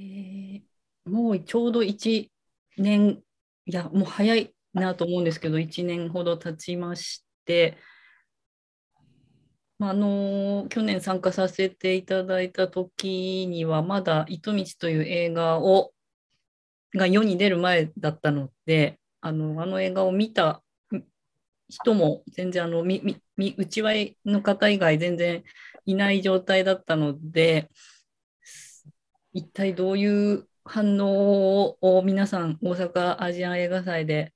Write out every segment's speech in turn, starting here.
えもうちょうど1年、いや、もう早いなと思うんですけど、1年ほど経ちまして、まあ、の去年参加させていただいた時にはまだ「糸道」という映画をが世に出る前だったのであのあの映画を見た人も全然あのみみ内の方以外全然いない状態だったので一体どういう反応を皆さん大阪アジアン映画祭で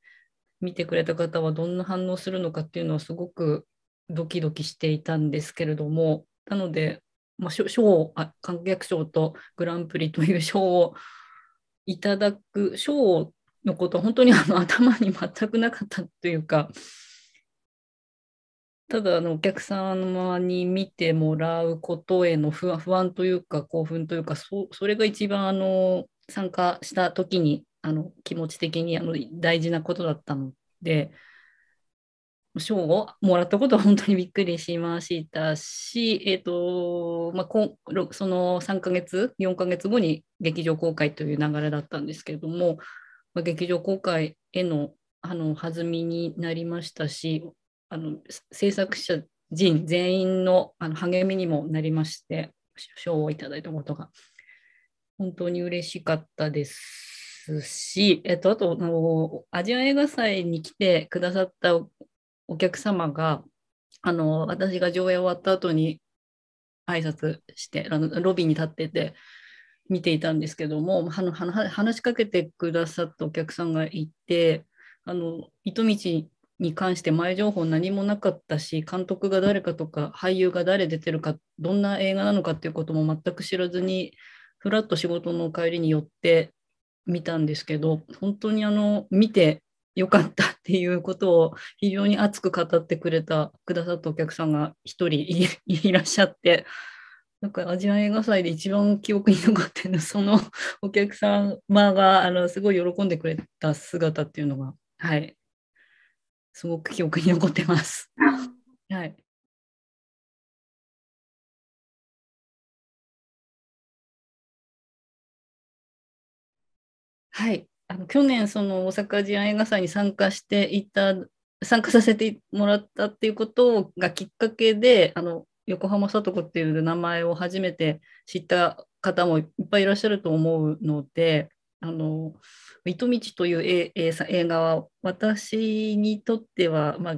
見てくれた方はどんな反応するのかっていうのはすごくドキドキしていたんですけれどもなので、まあ、賞あ観客賞とグランプリという賞をいただく賞のこと本当にあの頭に全くなかったというかただあのお客様に見てもらうことへの不安というか興奮というかそれが一番あの参加した時にあの気持ち的にあの大事なことだったので賞をもらったことは本当にびっくりしましたし、えーとまあ、その3ヶ月4ヶ月後に劇場公開という流れだったんですけれども、まあ、劇場公開へのあの弾みになりましたしあの制作者人全員のあの励みにもなりまして賞をいただいたことが本当に嬉しかったですし、えっと、あとあのアジア映画祭に来てくださったお客様があの私が上映終わった後に挨拶してロビーに立ってて見ていたんですけども話しかけてくださったお客さんがいてあの糸道に関して前情報何もなかったし監督が誰かとか俳優が誰出てるかどんな映画なのかっていうことも全く知らずにふらっと仕事の帰りに寄って見たんですけど本当にあの見てよかったっていうことを非常に熱く語ってくれたくださったお客さんが1人 いらっしゃってなんかアジア映画祭で一番記憶に残ってるのそのお客様があのすごい喜んでくれた姿っていうのが、はい、すごく記憶に残ってます。はい。はい。あの去年その大阪人映画祭に参加していた参加させてもらったっていうことがきっかけであの横浜さと子っていう名前を初めて知った方もいっぱいいらっしゃると思うのであの糸道という映画は私にとっては、まあ、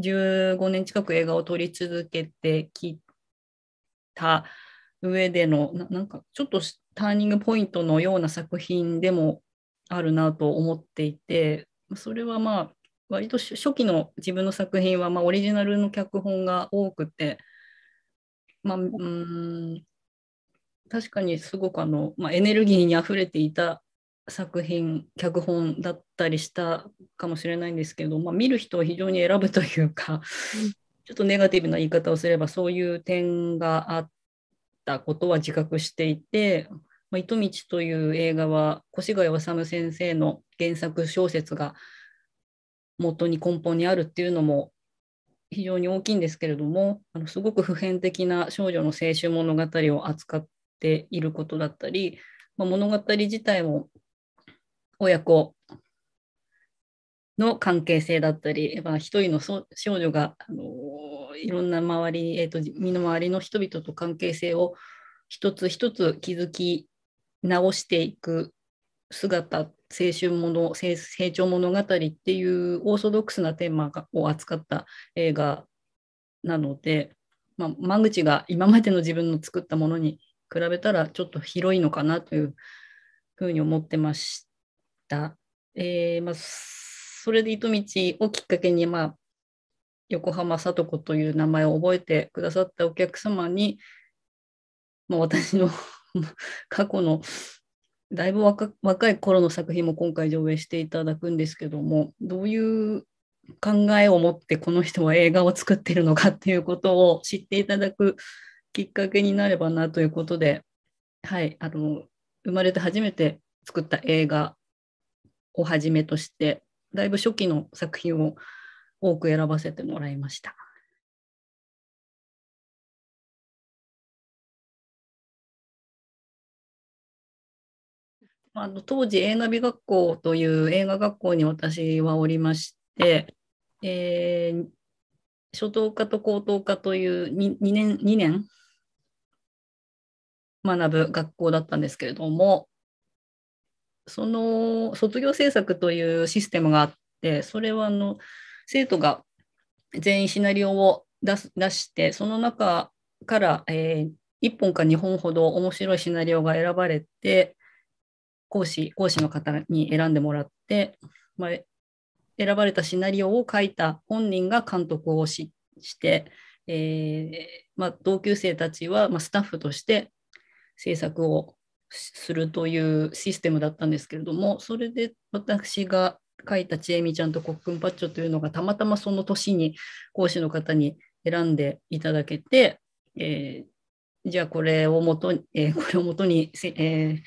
15年近く映画を撮り続けてきた上でのなんかちょっとターニングポイントのような作品でもあるなと思っていてそれはまあ割と初期の自分の作品はまオリジナルの脚本が多くて、まあ、うん確かにすごくあの、まあ、エネルギーにあふれていた作品脚本だったりしたかもしれないんですけど、まあ、見る人を非常に選ぶというか、ちょっとネガティブな言い方をすればそういう点があったことは自覚していて「まあ、糸道」という映画は越谷治先生の原作小説が元に根本にあるっていうのも非常に大きいんですけれどもあのすごく普遍的な少女の青春物語を扱ってていることだったり、まあ、物語自体も親子の関係性だったり、まあ、一人の少女が、あのー、いろんな周り、えーと、身の回りの人々と関係性を一つ一つ築き直していく姿青春もの成長物語っていうオーソドックスなテーマを扱った映画なので、まあ、間口が今までの自分の作ったものに比べたらちょっと広いのかなというふうに思ってました。えーまあ、それで糸道をきっかけに、まあ、横浜聡子という名前を覚えてくださったお客様に、まあ、私の 過去のだいぶ若い頃の作品も今回上映していただくんですけどもどういう考えを持ってこの人は映画を作ってるのかっていうことを知っていただくきっかけになればなということで、はい、あの生まれて初めて作った映画をはじめとしてだいぶ初期の作品を多く選ばせてもらいました。あの当時映画美学校という映画学校に私はおりまして、えー、初等科と高等科という 2, 2年 ,2 年学ぶ学校だったんですけれども、その卒業制作というシステムがあって、それはあの生徒が全員シナリオを出す出して、その中から、えー、1本か2本ほど面白いシナリオが選ばれて、講師講師の方に選んでもらって、まあ、選ばれたシナリオを書いた本人が監督をしして、えーまあ、同級生たちは、まあ、スタッフとして制作をするというシステムだったんですけれどもそれで私が書いたちえみちゃんとコックンパッチョというのがたまたまその年に講師の方に選んでいただけて、えー、じゃあこれをもとに、えー、これをもとに、えー、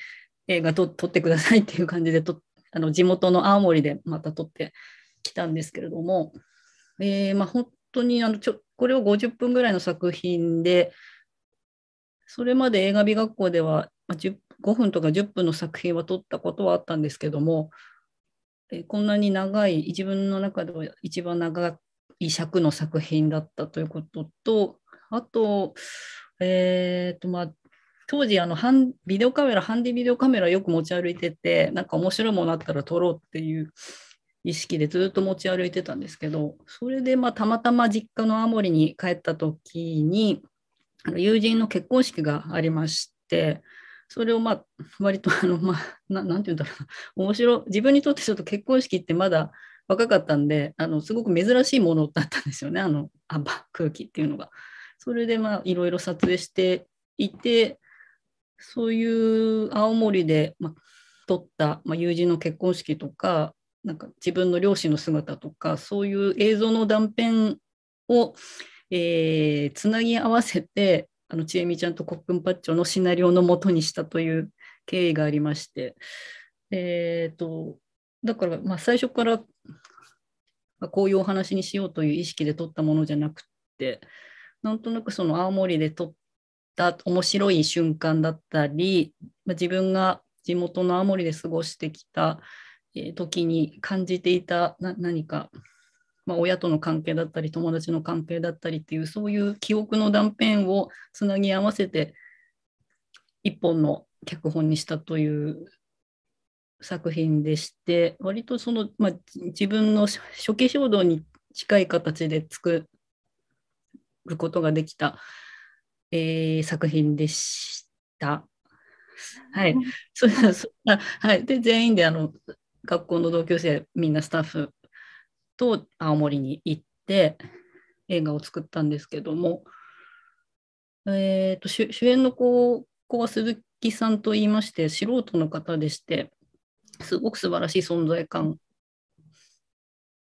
映画と撮ってくださいっていう感じでとあの地元の青森でまた撮ってきたんですけれども、えーまあ、本当にあのちょこれを50分ぐらいの作品でそれまで映画美学校では5分とか10分の作品は撮ったことはあったんですけども、えこんなに長い自分の中では一番長い尺の作品だったということとあと,、えーとまあ、当時あのハンビデオカメラハンディビデオカメラよく持ち歩いててなんか面白いものあったら撮ろうっていう意識でずっと持ち歩いてたんですけどそれでまあたまたま実家の青森に帰った時にあの友人の結婚式がありまして、それをまあ、割と あの、まあ、なんて言うんだろうな、面白、自分にとってちょっと結婚式ってまだ若かったんで、あの、すごく珍しいものだったんですよね、あの、あば、空気っていうのが。それでまあ、いろいろ撮影していて、そういう青森で、まあ、撮った、まあ、友人の結婚式とか、なんか自分の両親の姿とか、そういう映像の断片を、えー、つなぎ合わせてあのちえみちゃんとコックンパッチョのシナリオのもとにしたという経緯がありまして、えーと、だから、まあ、最初から、まこういうお話にしようという意識で撮ったものじゃなくってなんとなくその青森で撮った面白い瞬間だったり、まあ、自分が地元の青森で過ごしてきた時に感じていた何かまあ、親との関係だったり友達の関係だったりっていうそういう記憶の断片をつなぎ合わせて一本の脚本にしたという作品でして割とその、まあ、自分の初期衝動に近い形で作ることができた、えー、作品でした。はい、そはい、で全員であの学校の同級生みんなスタッフと青森に行って映画を作ったんですけども、えーと、主演の子は鈴木さんと言いまして素人の方でしてすごく素晴らしい存在感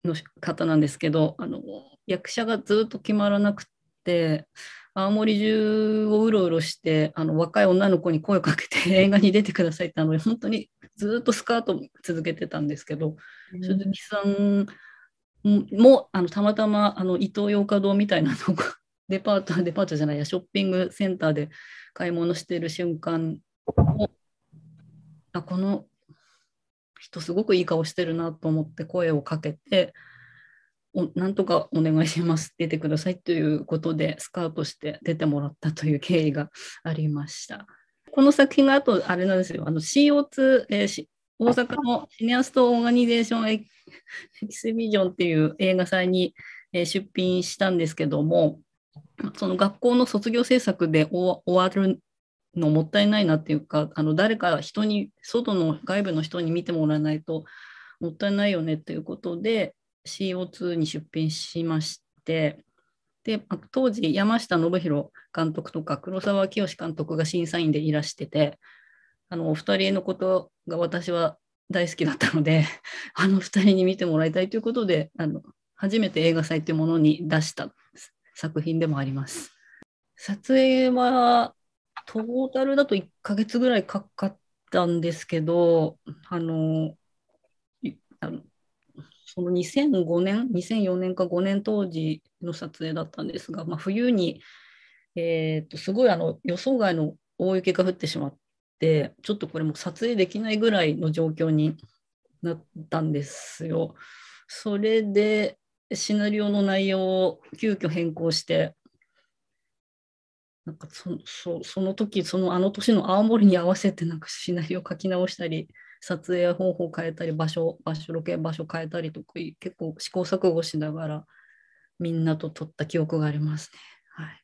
の方なんですけどあの役者がずっと決まらなくて青森中をうろうろしてあの若い女の子に声をかけて 映画に出てくださいってあの本当にずっとスカート続けてたんですけど、鈴木さんもあのたまたまあの伊東洋華堂みたいなとこ デパートデパートじゃないやショッピングセンターで買い物してる瞬間をあこの人すごくいい顔してるなと思って声をかけておなんとかお願いします出てくださいということでスカウトして出てもらったという経緯がありました。この作品があとあれなんですよあの CO2、えー、大阪のシネアスト・オーガニゼーション・エキスビジョンっていう映画祭に出品したんですけども、その学校の卒業制作で終わるのもったいないなっていうか、あの誰か人に、外の外部の人に見てもらわないともったいないよねということで、CO2 に出品しまして、で当時山下信弘監督とか黒沢清監督が審査員でいらしててあのお二人のことが私は大好きだったので あの二人に見てもらいたいということであの初めて映画祭というものに出した作品でもあります。撮影はトータルだと1ヶ月ぐらいかかったんですけどあのあのその2005年2004年か5年当時の撮影だったんですが、まあ、冬に、えー、とすごいあの予想外の大雪が降ってしまって。、ちょっとこれも撮影できないぐらいの状況になったんですよ。それで、シナリオの内容を急遽変更して、なんかそそその時そのあの年の青森に合わせてなんかシナリオ書き直したり撮影方法変えたり場所場所ロケ場所変えたりとか結構試行錯誤しながらみんなと撮った記憶がありますね。はい、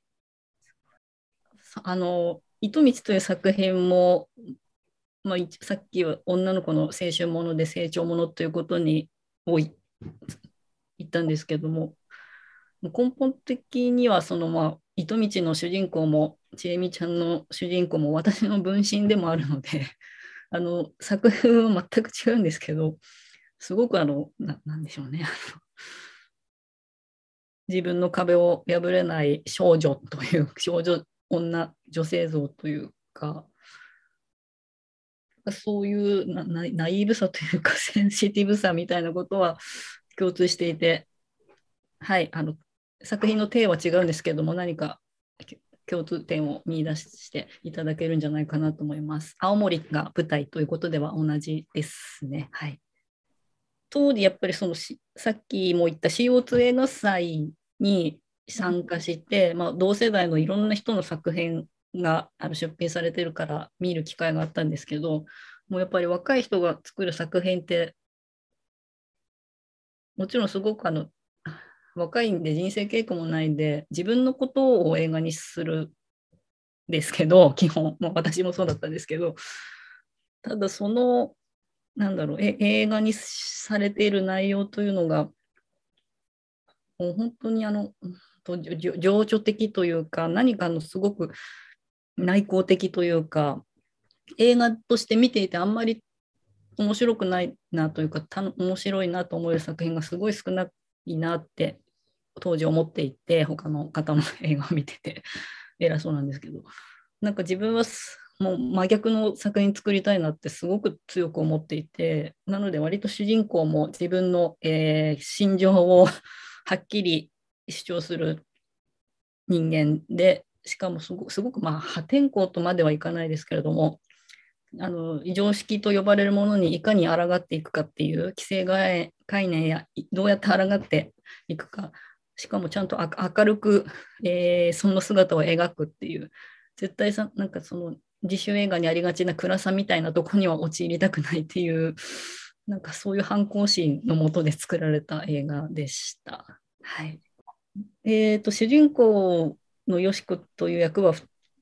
あの糸道という作品も、まあ、さっきは女の子の青春もので成長ものということに言ったんですけども根本的にはそのまあ糸道の主人公もちえみちゃんの主人公も私の分身でもあるので あの作風は全く違うんですけどすごくあのななんでしょうね自分の壁を破れない少女という少女女女性像というかそういうなナイーブさというか センシティブさみたいなことは共通していて、はい、あの作品の体は違うんですけども何か共通点を見出していただけるんじゃないかなと思います。青森が舞台ということでは同じですね。はい、当時やっぱりそのしさっきも言った CO2 映画祭に参加して、まあ、同世代のいろんな人の作品があ出品されてるから見る機会があったんですけどもうやっぱり若い人が作る作品ってもちろんすごくあの若いんで人生経験もないんで自分のことを映画にするですけど基本、もう私もそうだったんですけどただそのなんだろうえ映画にされている内容というのがもう本当にあのと情緒的というか何かのすごく内向的というか映画として見ていてあんまり面白くないなというか面白いなと思える作品がすごい少ないなって当時思っていて他の方の映画を見てて偉そうなんですけどなんか自分はもう真逆の作品作りたいなってすごく強く思っていてなので割と主人公も自分の、えー、心情をはっきり主張する人間でしかもすごくまあ破天荒とまではいかないですけれどもあの常識と呼ばれるものにいかに抗っていくかっていう規制概念やどうやって抗っていくかしかもちゃんと明るく、えー、その姿を描くっていう絶対さなんかその自主映画にありがちな暗さみたいなとこには陥りたくないっていうなんかそういう反抗心のもとで作られた映画でした。はいえーと、主人公のよしこという役は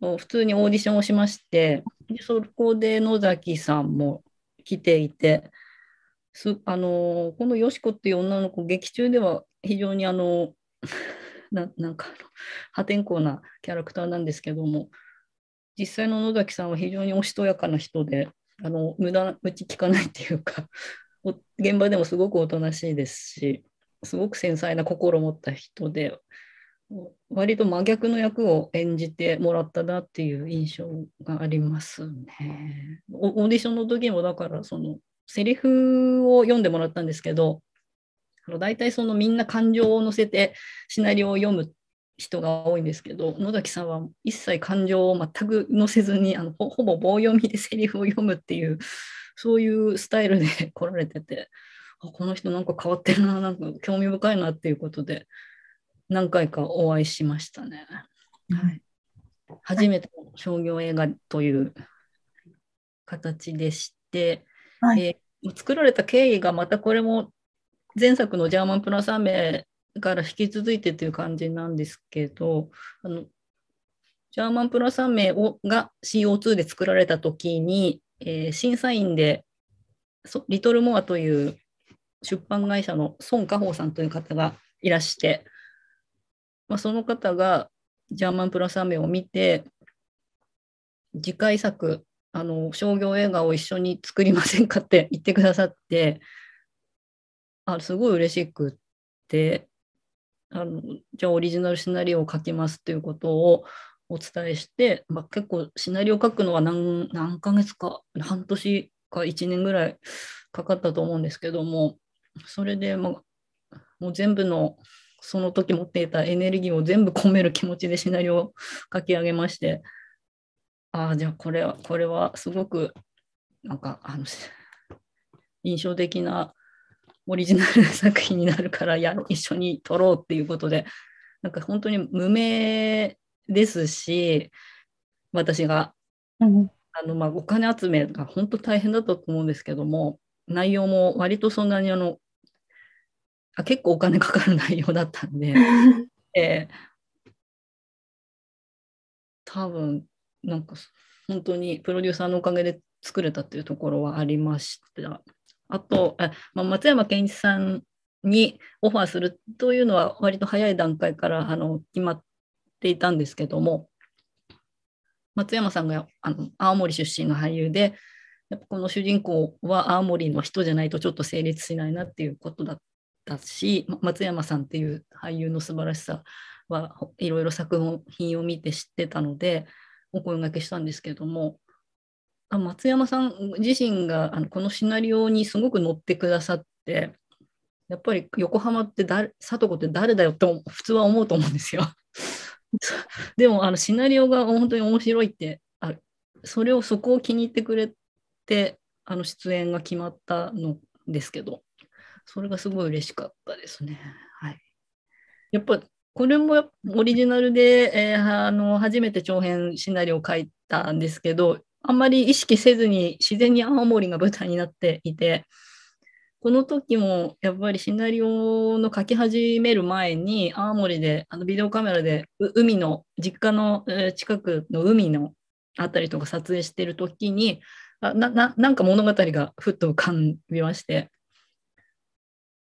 普通にオーディションをしましてでそこで野崎さんも来ていてすあのこのよしこっていう女の子劇中では非常にあの なんか破天荒なキャラクターなんですけども実際の野崎さんは非常におしとやかな人であの無駄打ち聞かないっていうか現場でもすごくおとなしいですしすごく繊細な心を持った人で割と真逆の役を演じてもらったなっていう印象がありますね。オーディションの時もだからそのセリフを読んでもらったんですけど大体そのみんな感情を乗せてシナリオを読む人が多いんですけど野崎さんは一切感情を全く乗せずにあのほぼ棒読みでセリフを読むっていうそういうスタイルで来られててこの人なんか変わってるななんか興味深いなっていうことで何回かお会いしましたね。はい、初めての商業映画という形でして、はい、えー、作られた経緯がまたこれも前作の「ジャーマンプラス3メ」から引き続いてという感じなんですけどあのジャーマンプラス3メをが CO2 で作られた時に、えー、審査員でリトルモアという出版会社の孫家宝さんという方がいらして、まあ、その方がジャーマンプラスアメを見て次回作あの商業映画を一緒に作りませんかって 言ってくださってあすごい嬉しくってあのじゃあオリジナルシナリオを書きますということをお伝えして、まあ、結構シナリオ書くのは何何ヶ月か半年か1年ぐらいかかったと思うんですけどもそれでもうもう全部のその時持っていたエネルギーを全部込める気持ちでシナリオを書き上げましてああじゃあこれはこれはすごくなんかあの印象的なオリジナル作品になるからや一緒に撮ろうっていうことでなんか本当に無名ですし私が、うん、あのまあお金集めが本当大変だったと思うんですけども内容も割とそんなにあの結構お金かかる内容だったんで、えー、多分なんか本当にプロデューサーのおかげで作れたっていうところはありました。あと、あまあ、松山健一さんにオファーするというのは割と早い段階からあの決まっていたんですけども松山さんがあの青森出身の俳優でやっぱこの主人公は青森の人じゃないとちょっと成立しないなっていうことだったし松山さんっていう俳優の素晴らしさはいろいろ作品を見て知ってたのでお声がけしたんですけども松山さん自身があのこのシナリオにすごく乗ってくださってやっぱり横浜って誰里子って誰だよって普通は思うと思うんですよ。でもあのシナリオが本当に面白いってあそれをそこを気に入ってくれてあの出演が決まったのですけどそれがすごい嬉しかったですね。はい、やっぱこれもオリジナルで、えー、あの初めて長編シナリオを書いたんですけどあんまり意識せずに自然に青森が舞台になっていてこの時もやっぱりシナリオの書き始める前に青森であのビデオカメラで海の実家の近くの海のあたりとか撮影してる時にあなななんか物語がふっと浮かびまして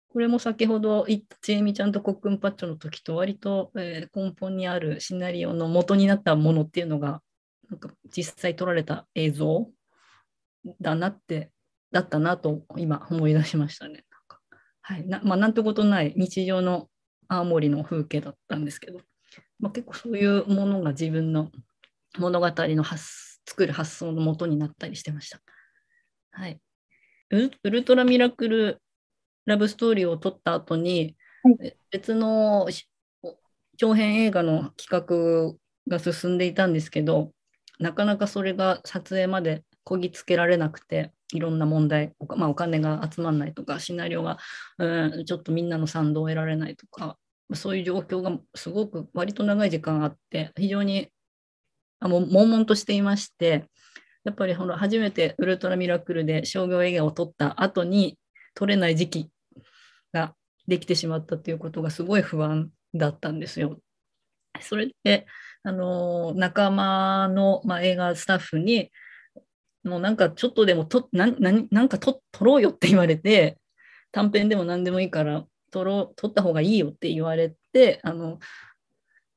これも先ほど言っちえみちゃんとコックンパッチョの時と割と、えー、根本にあるシナリオの元になったものっていうのがなんか実際撮られた映像だなってだったなと今思い出しましたね。はいなまあ、なんてことない日常の青森の風景だったんですけど、まあ、結構そういうものが自分の物語の発作る発想のもとになったりしてました。はい、ウルトラミラクルラブストーリーを撮った後に、はい、別の長編映画の企画が進んでいたんですけどなかなかそれが撮影までこぎつけられなくていろんな問題お,、まあ、お金が集まらないとかシナリオがうんちょっとみんなの賛同を得られないとかそういう状況がすごく割と長い時間あって非常にあも悶々としていましてやっぱりほら初めてウルトラミラクルで商業映画を撮った後に撮れない時期ができてしまったということがすごい不安だったんですよ。それで、あの仲間の、まあ、映画スタッフにもうなんかちょっとでもとななんか撮ろうよって言われて短編でも何でもいいから撮ろう撮った方がいいよって言われてあの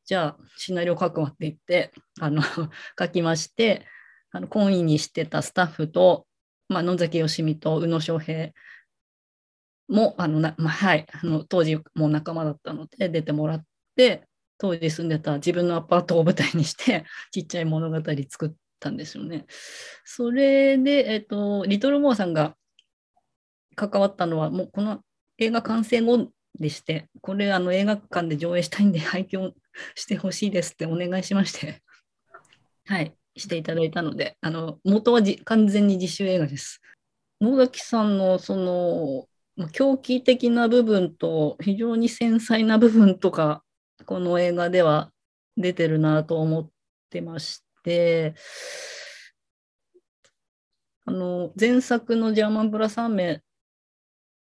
じゃあシナリオ書くわって言ってあの 書きましてあの懇意にしてたスタッフと、まあ、野崎よしみと宇野昌平もあのな、まあ、はいあの当時もう仲間だったので出てもらって当時住んでた自分のアパートを舞台にして ちっちゃい物語作ったんですよね。それで、えっと、リトル・モアさんが関わったのはもうこの映画完成後でして、これあの映画館で上映したいんで拝見してほしいですってお願いしまして、はい、していただいたので、あの元はじ完全に自主映画です。野崎さんのその狂気的な部分と非常に繊細な部分とか この映画では出てるなと思ってましてあの前作の「ジャーマンブラメン。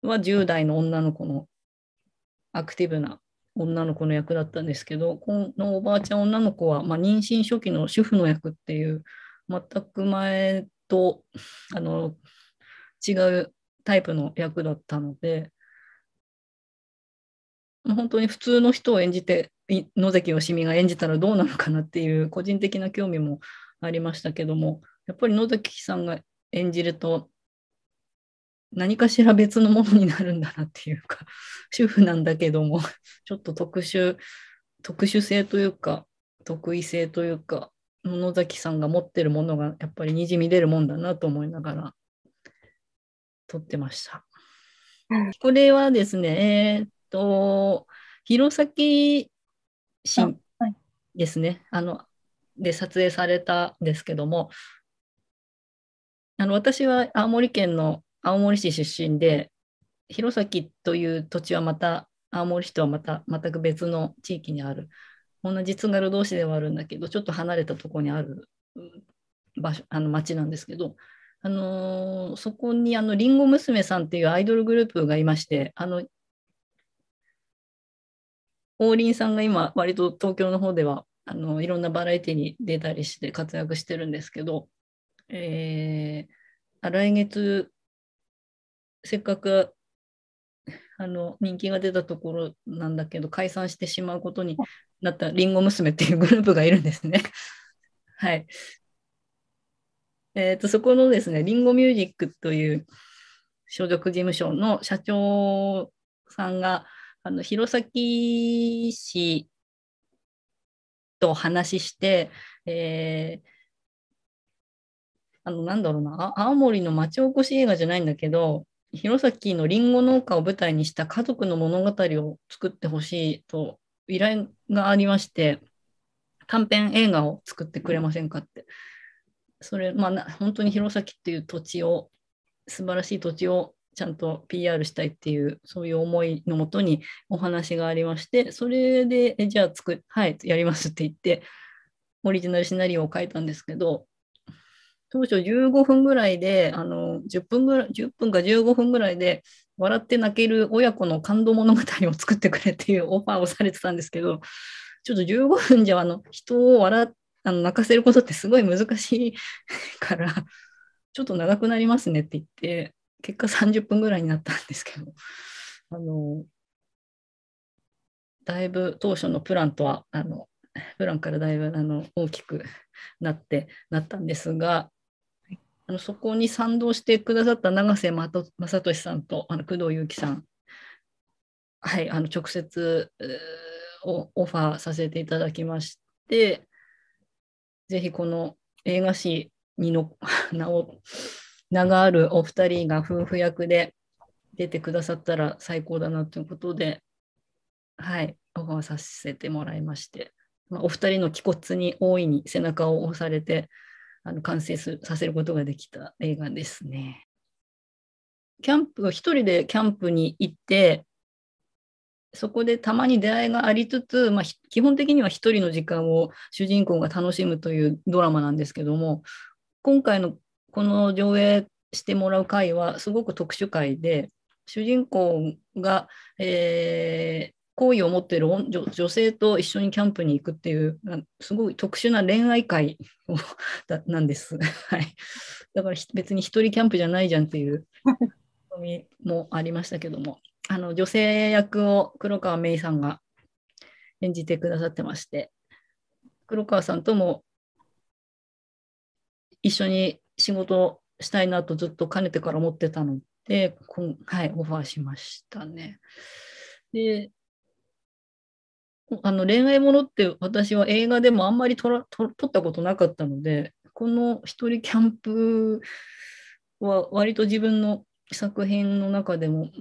は10代の女の子のアクティブな女の子の役だったんですけどこのおばあちゃん女の子は、まあ、妊娠初期の主婦の役っていう全く前とあの違うタイプの役だったので、本当に普通の人を演じて、野崎よしみが演じたらどうなのかなっていう個人的な興味もありましたけども、やっぱり野崎さんが演じると、何かしら別のものになるんだなっていうか、主婦なんだけども、ちょっと特殊、特殊性というか、得意性というか、野崎さんが持ってるものがやっぱりにじみ出るもんだなと思いながら撮ってました。これはですね、えー、っと、弘前市ですね、あはい、あの、で撮影されたんですけども、あの私は青森県の青森市出身で弘前という土地はまた青森市とはまた全く別の地域にある同じ津軽同士ではあるんだけどちょっと離れたところにある場所あの町なんですけどあのー、そこにあのリンゴ娘さんっていうアイドルグループがいまして、あの王林さんが今、割と東京の方ではあのいろんなバラエティに出たりして活躍してるんですけど、えー、来月、せっかくあの人気が出たところなんだけど、解散してしまうことになったりんご娘っていうグループがいるんですね。はい、えーと、そこのですね、リンゴミュージックという所属事務所の社長さんが、あの弘前市と話して、えー、あの、なんだろうな、青森の町おこし映画じゃないんだけど、弘前のりんご農家を舞台にした家族の物語を作ってほしいと依頼がありまして、短編映画を作ってくれませんかってそれ、まあ、本当に弘前っていう土地を、素晴らしい土地をちゃんと PR したいっていう、そういう思いのもとにお話がありまして、それで、じゃあ作、はい、やりますって言って、オリジナルシナリオを書いたんですけど、当初15分ぐらいで、あの10分ぐらい、10分か15分ぐらいで、笑って泣ける親子の感動物語を作ってくれっていうオファーをされてたんですけど、ちょっと15分じゃあの人を笑あの泣かせることってすごい難しい から、ちょっと長くなりますねって言って、結果30分ぐらいになったんですけど、あの、だいぶ当初のプランとは、あの、プランからだいぶあの大きくなってなったんですが、あのそこに賛同してくださった永瀬正俊さんとあの工藤祐樹さん、はい、あの直接オファーさせていただきまして、ぜひこの映画史にの 名を名があるお二人が夫婦役で出てくださったら最高だなということで、はい、オファーさせてもらいまして、まあ、お二人の気骨に大いに背中を押されて、あの完成させることができた映画ですね。キャンプ、一人でキャンプに行って、そこでたまに出会いがありつつ、まあ、基本的には1人の時間を主人公が楽しむというドラマなんですけども今回のこの上映してもらう回はすごく特殊回で主人公が、えー、好意を持っている女性と一緒にキャンプに行くっていうすごい特殊な恋愛会 なんです、はい、だから別に1人キャンプじゃないじゃんっていう味 もありましたけども。あの女性役を黒川芽衣さんが演じてくださってまして黒川さんとも一緒に仕事をしたいなとずっとかねてから思ってたので、はい、オファーしましたね。であの恋愛ものって私は映画でもあんまり撮ら撮撮ったことなかったのでこの「一人キャンプ」は割と自分の作品の中でも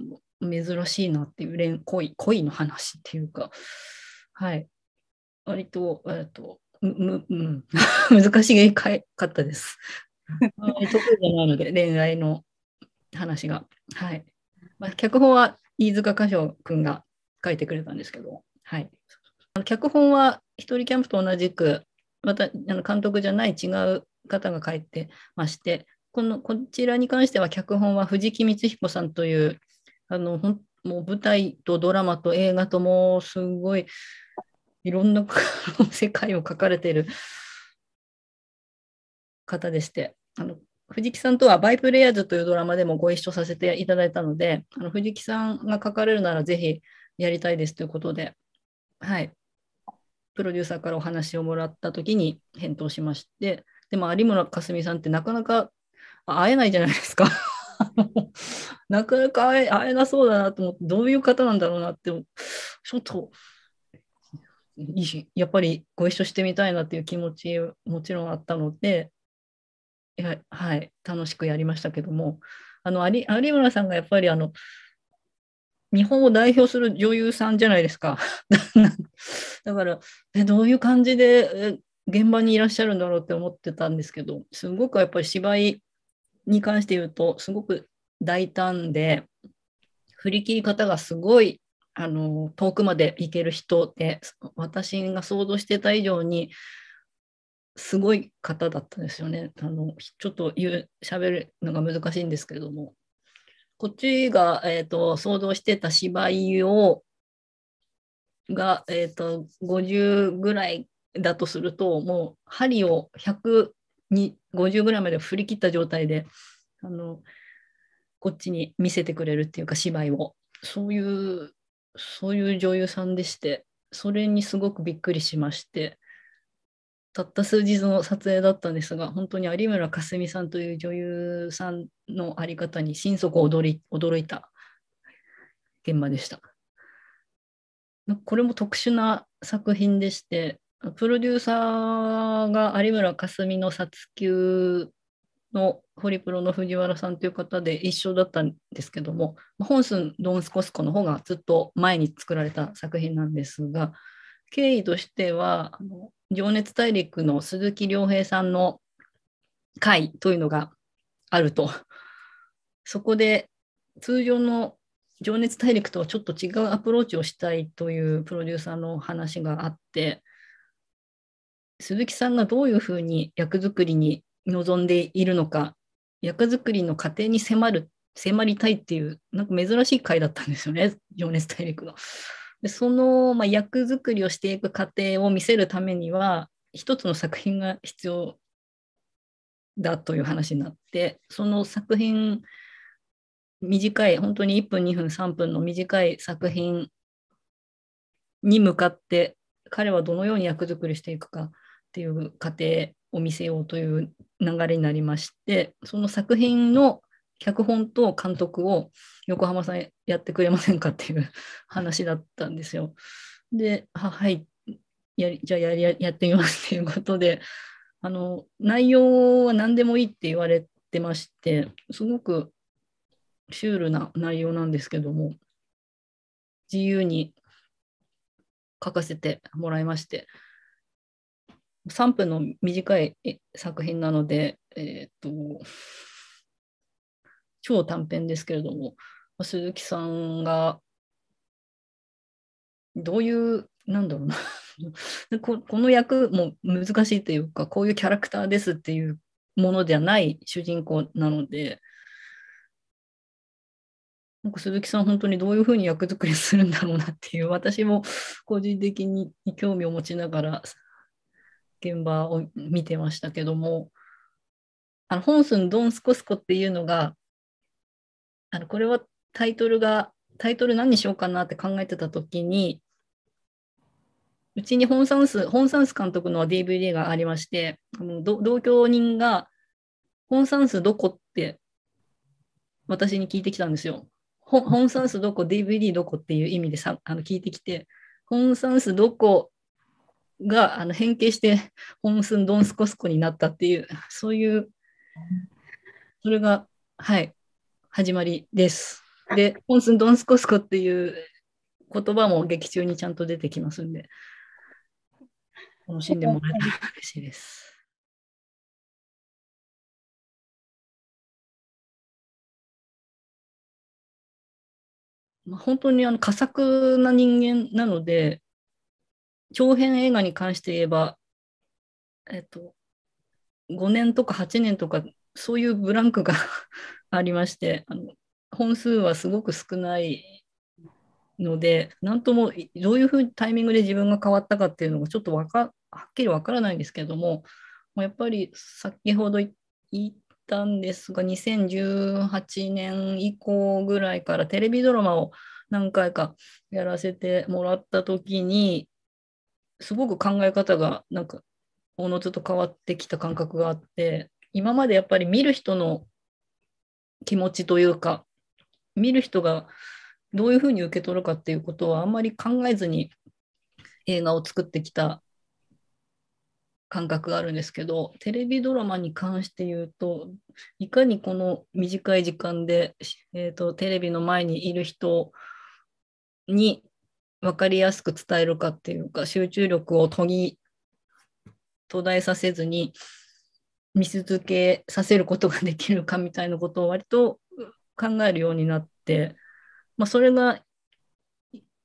珍しいなっていう恋恋恋の話っていうか、はい、割とえっとむ、うん、難しかったです。得意じゃないので恋愛の話が。はいまあ、脚本は飯塚歌唱君が書いてくれたんですけど、はい、脚本は一人キャンプと同じくまたあの監督じゃない違う方が書いてましてこのこちらに関しては脚本は藤木光彦さんというあのほんもう舞台とドラマと映画ともすごいいろんな世界を描かれている方でしてあの藤木さんとは「バイプレイヤーズ」というドラマでもご一緒させていただいたのであの藤木さんが書かれるならぜひやりたいですということで、はい、プロデューサーからお話をもらった時に返答しましてでも有村架純さんってなかなか会えないじゃないですか なかなか会え会えなそうだなと思って、どういう方なんだろうなって、ちょっと、やっぱりご一緒してみたいなっていう気持ちもちろんあったので、やはい、楽しくやりましたけども、あの有有村さんがやっぱりあの、日本を代表する女優さんじゃないですか。だからえどういう感じで現場にいらっしゃるんだろうって思ってたんですけどすごくやっぱり芝居に関して言うとすごく大胆で振り切り方がすごいあの遠くまで行ける人って私が想像してた以上にすごい方だったんですよね。あのちょっと言う喋るのが難しいんですけれどもこっちが、えーと、想像してた芝居をが、えーと50ぐらいだとするともう針を100 50ぐらいまで振り切った状態であのこっちに見せてくれるっていうか芝居をそういうそういう女優さんでしてそれにすごくびっくりしましてたった数日の撮影だったんですが本当に有村架純さんという女優さんの在り方に心底驚いた現場でした。これも特殊な作品でしてプロデューサーが有村架純の撮休のホリプロの藤原さんという方で一緒だったんですけども本寸ドンスコスコの方がずっと前に作られた作品なんですが経緯としては「情熱大陸」の鈴木亮平さんの会というのがあるとそこで通常の「情熱大陸」とはちょっと違うアプローチをしたいというプロデューサーの話があって。鈴木さんがどういうふうに役作りに臨んでいるのか、役作りの過程に迫る、迫りたいっていう、なんか珍しい回だったんですよね、情熱大陸の。でその、まあ、役作りをしていく過程を見せるためには、一つの作品が必要だという話になって、その作品、短い、本当に1分、2分、3分の短い作品に向かって、彼はどのように役作りしていくか。っていう過程を見せようという流れになりましてその作品の脚本と監督を横浜さんやってくれませんかっていう話だったんですよ。で、は、はいやりじゃあやりやってみますっていうことであの内容は何でもいいって言われてましてすごくシュールな内容なんですけども自由に書かせてもらいまして3分の短い作品なので、えー、っと、超短編ですけれども、鈴木さんがどういう、なんだろうな こ、この役も難しいというか、こういうキャラクターですっていうものじゃない主人公なので、なんか鈴木さん、本当にどういうふうに役作りするんだろうなっていう、私も個人的に興味を持ちながら現場を見てましたけどもあのホンスン・ドン・スコスコっていうのがあのこれはタイトルがタイトル何にしようかなって考えてた時にうちにホン・サンスホン・サンス監督の DVD がありましてあの同居人が「ホン・サンスどこ?」って私に聞いてきたんですよ。ホン・サンスどこ ?DVD どこっていう意味でさあの聞いてきて「ホン・サンスどこがあの変形してホームスンドンスコスコになったっていうそういうそれがはい始まりです。でホームスンドンスコスコっていう言葉も劇中にちゃんと出てきますんで楽しんでもらえたら嬉しいです。まあ、本当にあの佳作な人間なので長編映画に関して言えば、えっと、5年とか8年とか、そういうブランクが ありまして、あの本数はすごく少ないので、なんともどういうふうにタイミングで自分が変わったかっていうのがちょっとかはっきりわからないんですけども、やっぱり先ほど言ったんですが、2018年以降ぐらいからテレビドラマを何回かやらせてもらった時に、すごく考え方がなんかおのずと変わってきた感覚があって今までやっぱり見る人の気持ちというか見る人がどういうふうに受け取るかっていうことはあんまり考えずに映画を作ってきた感覚があるんですけどテレビドラマに関して言うといかにこの短い時間で、えーと、とテレビの前にいる人に分かりやすく伝えるかっていうか集中力を途ぎ途絶えさせずに見続けさせることができるかみたいなことを割と考えるようになって、まあ、それが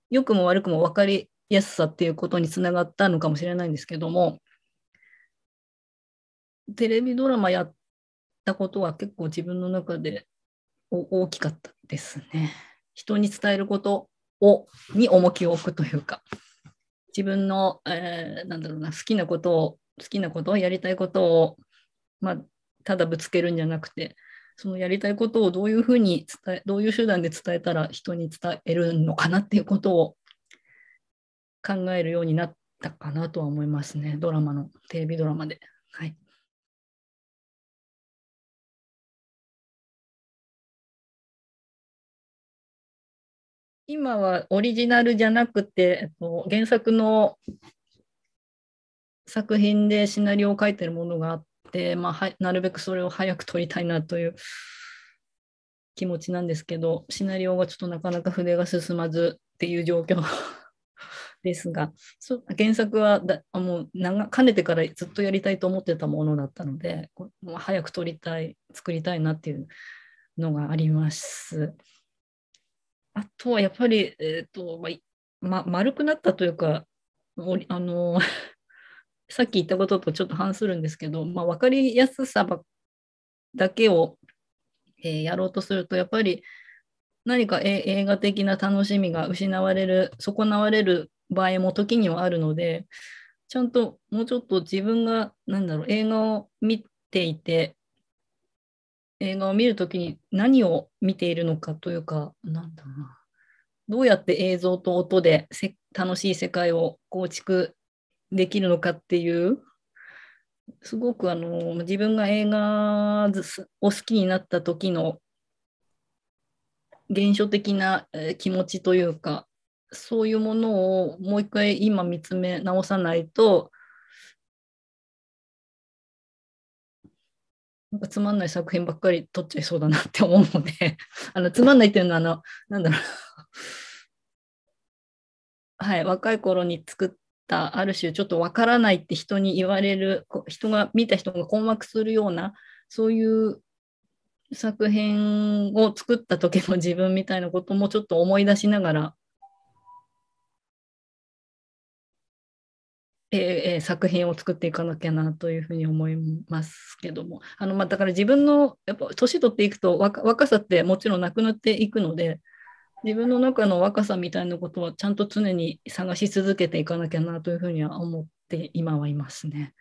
良くも悪くも分かりやすさっていうことにつながったのかもしれないんですけどもテレビドラマやったことは結構自分の中で大きかったですね。人に伝えることをに重きを置くというか自分の、えー、なんだろうな好きなことを好きなことをやりたいことを、まあ、ただぶつけるんじゃなくてそのやりたいことをどういうふうに伝えどういう手段で伝えたら人に伝えるのかなっていうことを考えるようになったかなとは思いますねドラマのテレビドラマで。はい今はオリジナルじゃなくて、原作の作品でシナリオを書いてるものがあって、まあ、なるべくそれを早く撮りたいなという気持ちなんですけど、シナリオがちょっとなかなか筆が進まずっていう状況 ですが、そ原作はだもう長かねてからずっとやりたいと思ってたものだったので、もう早く撮りたい、作りたいなっていうのがあります。あとはやっぱり、えーとま、丸くなったというか、あの さっき言ったこととちょっと反するんですけど、まあ、分かりやすさだけを、えー、やろうとすると、やっぱり何か映画的な楽しみが失われる、損なわれる場合も時にはあるので、ちゃんともうちょっと自分が、なんだろう、映画を見ていて、映画を見るときに何を見ているのかというか、なんだろうな。どうやって映像と音で楽しい世界を構築できるのかっていうすごくあの自分が映画を好きになった時の現象的な気持ちというかそういうものをもう一回今見つめ直さないとなんかつまんない作品ばっかり撮っちゃいそうだなって思うので あのつまんないっていうのはあのなんだろう はい若い頃に作ったある種ちょっとわからないって人に言われる人が見た人が困惑するようなそういう作品を作った時の自分みたいなこともちょっと思い出しながらえー、作品を作っていかなきゃなというふうに思いますけどもあの、まあ、だから自分のやっぱ年取っていくと若さってもちろんなくなっていくので自分の中の若さみたいなことはちゃんと常に探し続けていかなきゃなというふうには思って今はいますね。